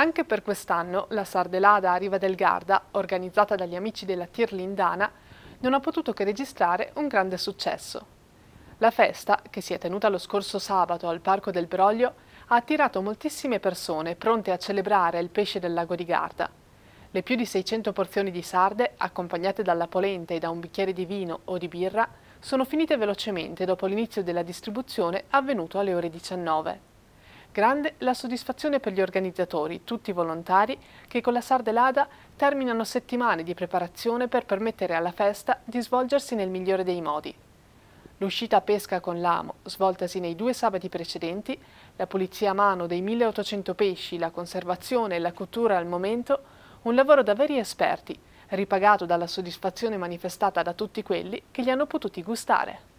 Anche per quest'anno la Sardelada a Riva del Garda, organizzata dagli amici della Tirlindana, non ha potuto che registrare un grande successo. La festa, che si è tenuta lo scorso sabato al Parco del Broglio, ha attirato moltissime persone pronte a celebrare il pesce del lago di Garda. Le più di 600 porzioni di sarde, accompagnate dalla polenta e da un bicchiere di vino o di birra, sono finite velocemente dopo l'inizio della distribuzione avvenuto alle ore 19. Grande la soddisfazione per gli organizzatori, tutti volontari, che con la Sardelada terminano settimane di preparazione per permettere alla festa di svolgersi nel migliore dei modi. L'uscita a pesca con l'amo, svoltasi nei due sabati precedenti, la pulizia a mano dei 1800 pesci, la conservazione e la cottura al momento, un lavoro da veri esperti, ripagato dalla soddisfazione manifestata da tutti quelli che li hanno potuti gustare.